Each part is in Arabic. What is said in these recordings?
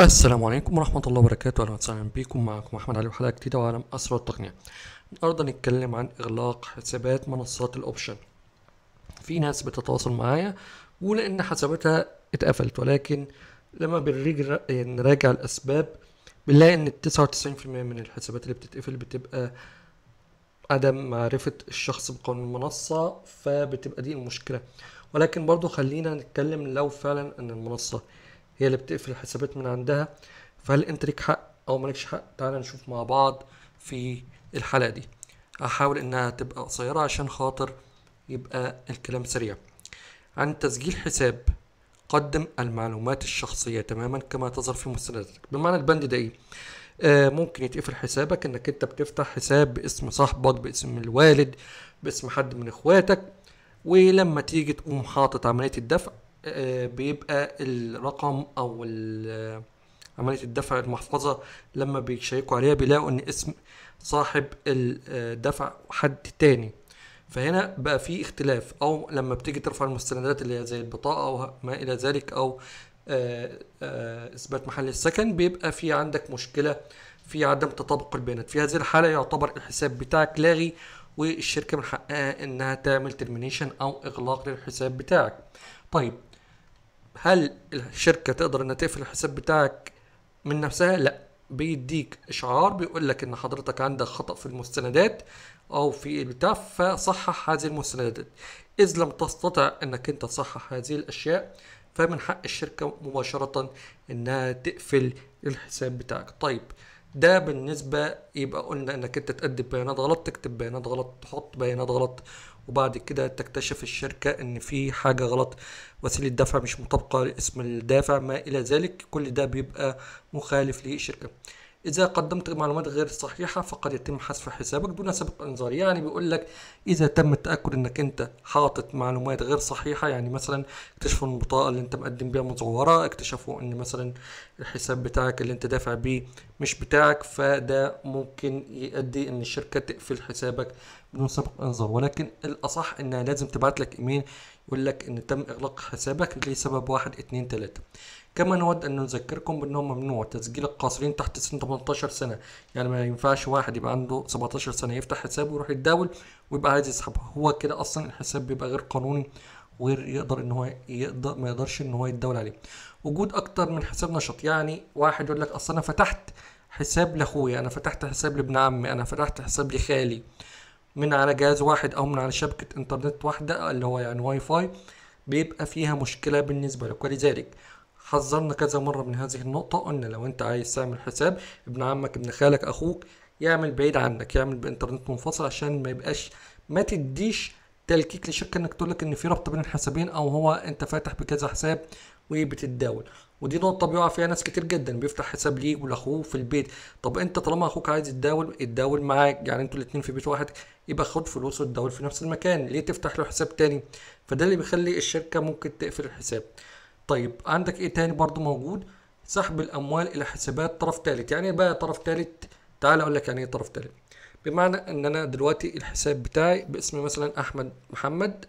السلام عليكم ورحمة الله وبركاته أهلا وسهلا بكم معكم أحمد علي وحلقة جديدة وعالم أسرع التقنية النهاردة هنتكلم عن إغلاق حسابات منصات الأوبشن في ناس بتتواصل معايا ولأن حساباتها اتقفلت ولكن لما بنراجع الأسباب بنلاقي إن تسعة وتسعين في المية من الحسابات اللي بتتقفل بتبقى عدم معرفة الشخص بقانون المنصة فبتبقى دي المشكلة ولكن برضو خلينا نتكلم لو فعلا إن المنصة هي اللي بتقفل الحسابات من عندها فهل انت ليك حق او مالكش حق تعالى نشوف مع بعض في الحلقه دي هحاول انها تبقى قصيره عشان خاطر يبقى الكلام سريع عن تسجيل حساب قدم المعلومات الشخصية تماما كما تظهر في مستنداتك بمعنى البند ده ايه آه ممكن يتقفل حسابك انك انت بتفتح حساب باسم صاحبك باسم الوالد باسم حد من اخواتك ولما تيجي تقوم حاطط عملية الدفع آه، بيبقى الرقم او عمليه الدفع المحفظه لما بيشيكوا عليها بيلاقوا ان اسم صاحب الدفع آه، حد تاني فهنا بقى في اختلاف او لما بتيجي ترفع المستندات اللي هي زي البطاقه او ما الى ذلك او آه، اثبات محل السكن بيبقى في عندك مشكله في عدم تطابق البيانات في هذه الحاله يعتبر الحساب بتاعك لاغي والشركه من حقها انها تعمل ترمينيشن او اغلاق للحساب بتاعك طيب هل الشركة تقدر انها تقفل الحساب بتاعك من نفسها؟ لا بيديك اشعار بيقول لك ان حضرتك عندك خطأ في المستندات او في البتاع فصحح هذه المستندات اذ لم تستطع انك انت تصحح هذه الاشياء فمن حق الشركة مباشرة انها تقفل الحساب بتاعك طيب ده بالنسبة يبقى قلنا انك انت تقدم بيانات غلط تكتب بيانات غلط تحط بيانات غلط وبعد كده تكتشف الشركة ان في حاجة غلط وسيلة دفع مش مطابقة لاسم الدافع ما الى ذلك كل ده بيبقى مخالف للشركة إذا قدمت معلومات غير صحيحة فقد يتم حذف حسابك دون سابق إنذار يعني بيقول لك إذا تم التأكد إنك أنت حاطط معلومات غير صحيحة يعني مثلا اكتشفوا إن البطاقة اللي أنت مقدم بيها مزورة اكتشفوا إن مثلا الحساب بتاعك اللي أنت دافع بيه مش بتاعك فده ممكن يؤدي إن الشركة تقفل حسابك بدون سابق إنذار ولكن الأصح إنها لازم تبعت لك إيميل يقول لك إن تم إغلاق حسابك لسبب واحد اتنين تلاتة كما نود أن نذكركم بأنه ممنوع تسجيل القاصرين تحت سن 18 سنة يعني ما ينفعش واحد يبقى عنده 17 سنة يفتح حساب ويروح يتداول ويبقى عايز يسحبها هو كده أصلا الحساب بيبقى غير قانوني وغير يقدر ان هو يقدر ما يقدرش ان هو يتداول عليه وجود اكتر من حساب نشط يعني واحد يقول لك اصل انا فتحت حساب لاخويا انا فتحت حساب لابن عمي انا فتحت حساب لخالي من على جهاز واحد او من على شبكه انترنت واحده اللي هو يعني واي فاي بيبقى فيها مشكله بالنسبه لك ولذلك حذرنا كذا مرة من هذه النقطة قلنا لو انت عايز تعمل حساب ابن عمك ابن خالك اخوك يعمل بعيد عنك يعمل بانترنت منفصل عشان ما يبقاش ما تديش تلكيك لشركة انك تقول لك ان في ربط بين الحسابين او هو انت فاتح بكذا حساب وبتتداول ودي نقطة بيقع فيها ناس كتير جدا بيفتح حساب ليه ولاخوه في البيت طب انت طالما اخوك عايز يتداول يتداول معاك يعني انتوا الاتنين في بيت واحد يبقى خد فلوس وتداول في نفس المكان ليه تفتح له حساب تاني فده اللي بيخلي الشركة ممكن تقفل الحساب طيب عندك ايه تاني برضو موجود سحب الاموال الى حسابات طرف ثالث يعني إيه بقى طرف ثالث تعال اقول لك يعني ايه طرف ثالث بمعنى ان انا دلوقتي الحساب بتاعي باسم مثلا احمد محمد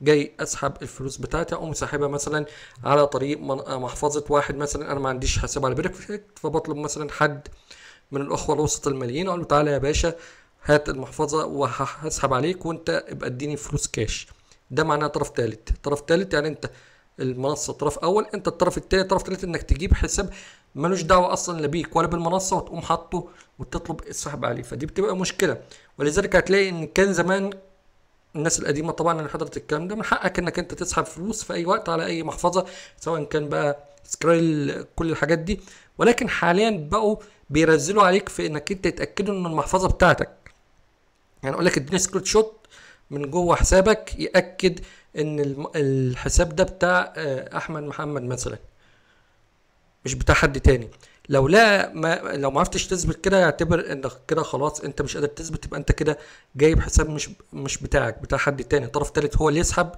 جاي اسحب الفلوس بتاعتي اقوم ساحبها مثلا على طريق آه، محفظه واحد مثلا انا ما عنديش حساب على بريكفيت فبطلب مثلا حد من الاخوه الوسط الماليين اقول له تعالى يا باشا هات المحفظه وهسحب عليك وانت ابقى اديني فلوس كاش ده معناه طرف ثالث طرف ثالث يعني انت المنصه طرف اول انت الطرف الثاني الطرف الثالث انك تجيب حساب ملوش دعوه اصلا لا بيك ولا بالمنصه وتقوم حاطه وتطلب السحب عليه فدي بتبقى مشكله ولذلك هتلاقي ان كان زمان الناس القديمه طبعا اللي حضرت الكلام ده من حقك انك انت تسحب فلوس في اي وقت على اي محفظه سواء كان بقى سكرايل كل الحاجات دي ولكن حاليا بقوا بيرزلوا عليك في انك انت يتاكدوا ان المحفظه بتاعتك يعني اقول لك اديني سكرين شوت من جوه حسابك ياكد ان الحساب ده بتاع آه، احمد محمد مثلا مش بتاع حد تاني لو لا ما لو ما عرفتش تثبت كده يعتبر انك كده خلاص انت مش قادر تثبت يبقى انت كده جايب حساب مش مش بتاعك بتاع حد تاني طرف تالت هو اللي يسحب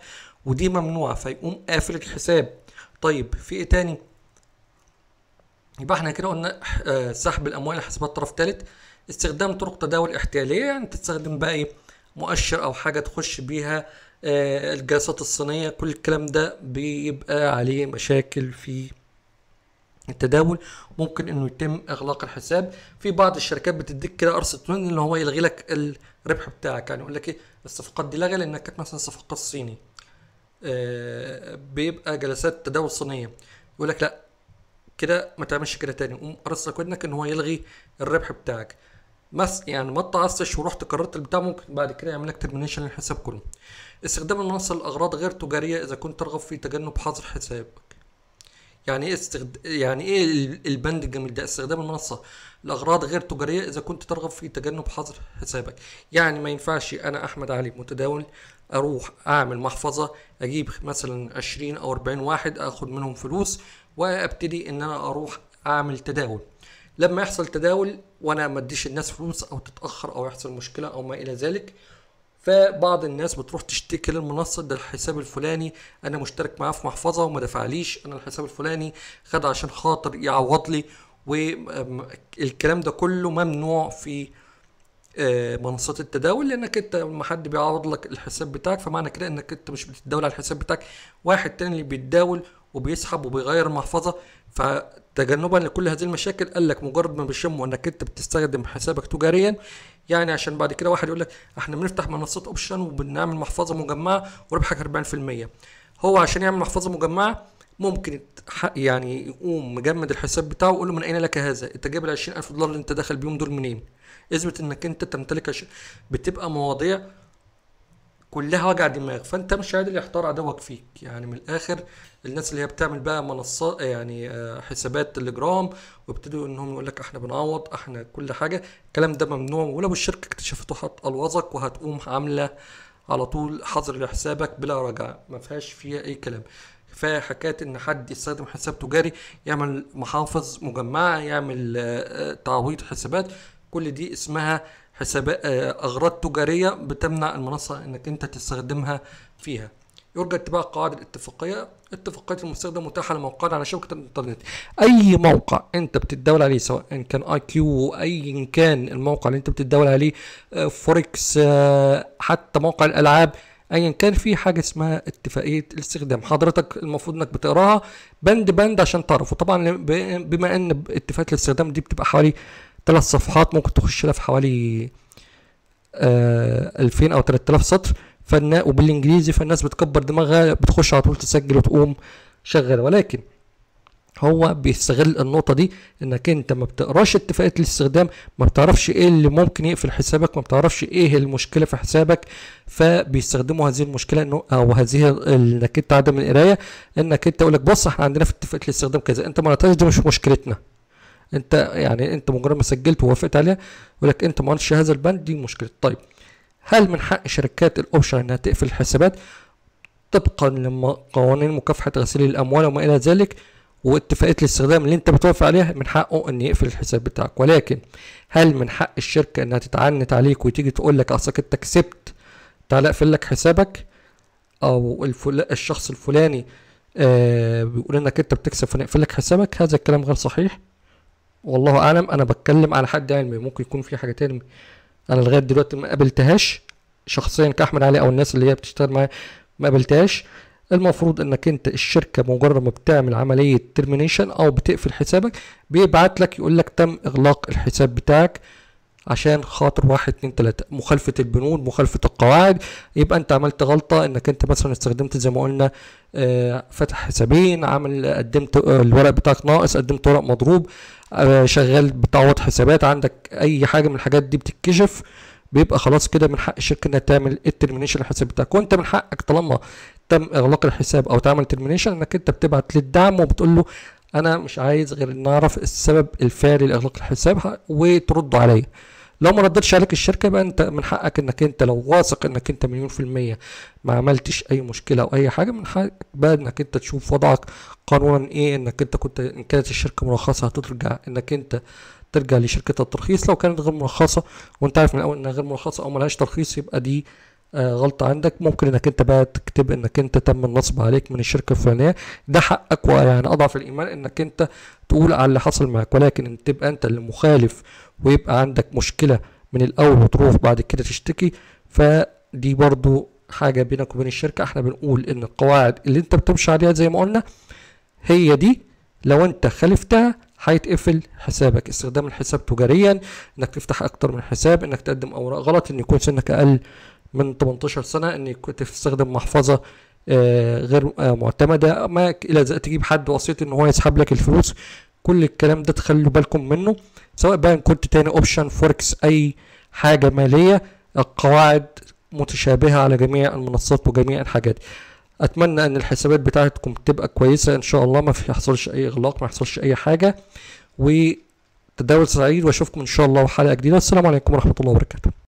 ودي ممنوعه فيقوم قافل الحساب طيب في ايه تاني يبقى احنا كده قلنا آه، سحب الاموال لحسابات طرف تالت استخدام طرق تداول احتياليه يعني تستخدم بقى ايه مؤشر او حاجه تخش بيها آه، الجلسات الصينيه كل الكلام ده بيبقى عليه مشاكل في التداول ممكن انه يتم اغلاق الحساب في بعض الشركات بتديك كده قرصه تمن اللي هو يلغي لك الربح بتاعك يعني يقول لك ايه الصفقات دي لغى لانك كانت مثلا صفقه صيني آه، بيبقى جلسات تداول صينيه يقول لك لا كده ما تعملش كده تاني قوم قرص لك ودنك ان هو يلغي الربح بتاعك بس يعني ما تعصش ورحت قررت البتاع ممكن بعد كده يعمل لك ترمينيشن للحساب كله استخدام المنصه لاغراض غير تجاريه اذا كنت ترغب في تجنب حظر حسابك يعني ايه استخد... يعني ايه البند الجميل ده استخدام المنصه لاغراض غير تجاريه اذا كنت ترغب في تجنب حظر حسابك يعني ما ينفعش انا احمد علي متداول اروح اعمل محفظه اجيب مثلا 20 او 40 واحد اخد منهم فلوس وابتدي ان انا اروح اعمل تداول لما يحصل تداول وانا ما اديش الناس فلوس او تتاخر او يحصل مشكله او ما الى ذلك فبعض الناس بتروح تشتكي للمنصه ده الحساب الفلاني انا مشترك معاه في محفظه وما دفعليش انا الحساب الفلاني خد عشان خاطر يعوض لي والكلام ده كله ممنوع في آه، منصات التداول لانك انت لما حد بيعوض لك الحساب بتاعك فمعنى كده انك انت مش بتتداول على الحساب بتاعك واحد تاني اللي بيتداول وبيسحب وبيغير المحفظه ف تجنبا لكل هذه المشاكل قال لك مجرد ما بيشموا انك انت بتستخدم حسابك تجاريا يعني عشان بعد كده واحد يقول لك احنا بنفتح منصات اوبشن وبنعمل محفظه مجمعه وربحك 40% هو عشان يعمل محفظه مجمعه ممكن يعني يقوم مجمد الحساب بتاعه ويقول له من اين لك هذا؟ انت جايب ال 20000 دولار اللي انت داخل بيهم دول منين؟ اثبت انك انت تمتلك بتبقى مواضيع كلها وجع دماغ فانت مش قادر يحتار عدوك فيك يعني من الاخر الناس اللي هي بتعمل بقى منصات يعني آه، حسابات تليجرام وابتدوا انهم يقول لك احنا بنعوض احنا كل حاجه الكلام ده ممنوع ولو الشركه اكتشفته هتقلوظك وهتقوم عامله على طول حظر لحسابك بلا رجعه ما فيهاش فيها اي كلام كفايه حكايه ان حد يستخدم حساب تجاري يعمل محافظ مجمعه يعمل آه، آه، تعويض حسابات كل دي اسمها حسابات آه، اغراض تجاريه بتمنع المنصه انك انت تستخدمها فيها يرجى اتباع قواعد الاتفاقيه اتفاقيه المستخدم متاحه لموقعنا على شبكه الانترنت اي موقع انت بتتداول عليه سواء إن كان اي كيو ايا كان الموقع اللي انت بتتداول عليه آه، فوركس آه، حتى موقع الالعاب ايا كان في حاجه اسمها اتفاقيه الاستخدام حضرتك المفروض انك بتقراها بند بند عشان تعرف وطبعا بما ان اتفاقيه الاستخدام دي بتبقى حوالي ثلاث صفحات ممكن تخش لها في حوالي 2000 آه، او 3000 سطر فالنا وبالانجليزي فالناس بتكبر دماغها بتخش على طول تسجل وتقوم شغاله ولكن هو بيستغل النقطه دي انك انت ما بتقراش اتفاقيه الاستخدام ما بتعرفش ايه اللي ممكن يقفل حسابك ما بتعرفش ايه المشكله في حسابك فبيستخدموا هذه المشكله انه او هذه انك انت عدم القرايه انك انت يقول لك بص احنا عندنا في اتفاقيه الاستخدام كذا انت ما دي مش مشكلتنا انت يعني انت مجرد ما سجلت ووافقت عليها ولك انت ما عملتش هذا البند دي مشكله طيب هل من حق شركات الاوبشن انها تقفل الحسابات طبقا لقوانين مكافحه غسيل الاموال وما الى ذلك واتفاقيه الاستخدام اللي انت بتوافق عليها من حقه ان يقفل الحساب بتاعك ولكن هل من حق الشركه انها تتعنت عليك وتيجي تقول لك اصلك انت كسبت تعالى اقفل لك حسابك او الفل... الشخص الفلاني آه بيقول انك انت بتكسب فنقفل لك حسابك هذا الكلام غير صحيح والله اعلم انا بتكلم على حد علمي ممكن يكون في حاجه تاني انا لغايه دلوقتي ما قابلتهاش شخصيا كاحمد علي او الناس اللي هي بتشتغل معايا ما قابلتهاش المفروض انك انت الشركه مجرد ما بتعمل عمليه ترمينيشن او بتقفل حسابك بيبعت لك يقول لك تم اغلاق الحساب بتاعك عشان خاطر واحد اتنين تلاتة مخالفة البنود مخالفة القواعد يبقى انت عملت غلطة انك انت مثلا استخدمت زي ما قلنا آه، فتح حسابين عامل قدمت آه، الورق بتاعك ناقص قدمت ورق مضروب آه، شغال بتعوض حسابات عندك اي حاجة من الحاجات دي بتتكشف بيبقى خلاص كده من حق الشركه انها تعمل الترمينيشن للحساب بتاعك وانت من حقك طالما تم اغلاق الحساب او تعمل ترمينيشن انك انت بتبعت للدعم وبتقول له انا مش عايز غير ان اعرف السبب الفعلي لاغلاق الحساب وترده عليا لو ما ردتش عليك الشركه يبقى انت من حقك انك انت لو واثق انك انت مليون في الميه ما عملتش اي مشكله او اي حاجه من حقك بقى انك انت تشوف وضعك قانونا ايه انك انت كنت ان كانت الشركه مرخصه هترجع انك انت ترجع لشركتها الترخيص لو كانت غير مرخصه وانت عارف من الاول انها غير مرخصه او ملهاش ترخيص يبقى دي آه غلطة عندك ممكن انك انت بقى تكتب انك انت تم النصب عليك من الشركة الفلانية ده حقك ويعني اضعف الايمان انك انت تقول على اللي حصل معاك ولكن ان تبقى انت اللي مخالف ويبقى عندك مشكله من الاول وتروح بعد كده تشتكي فدي برضو حاجه بينك وبين الشركه احنا بنقول ان القواعد اللي انت بتمشي عليها زي ما قلنا هي دي لو انت خالفتها هيتقفل حسابك استخدام الحساب تجاريا انك تفتح اكتر من حساب انك تقدم اوراق غلط ان يكون سنك اقل من 18 سنه ان تستخدم محفظه آه، غير آه، معتمده ما الى تجيب حد وسيط ان هو يسحب لك الفلوس كل الكلام ده تخلوا بالكم منه سواء بقى كنت تاني اوبشن فوركس اي حاجة مالية القواعد متشابهة على جميع المنصات وجميع الحاجات اتمنى ان الحسابات بتاعتكم تبقى كويسة ان شاء الله ما يحصلش اي اغلاق ما يحصلش اي حاجة وتداول سعيد واشوفكم ان شاء الله في حلقة جديدة السلام عليكم ورحمة الله وبركاته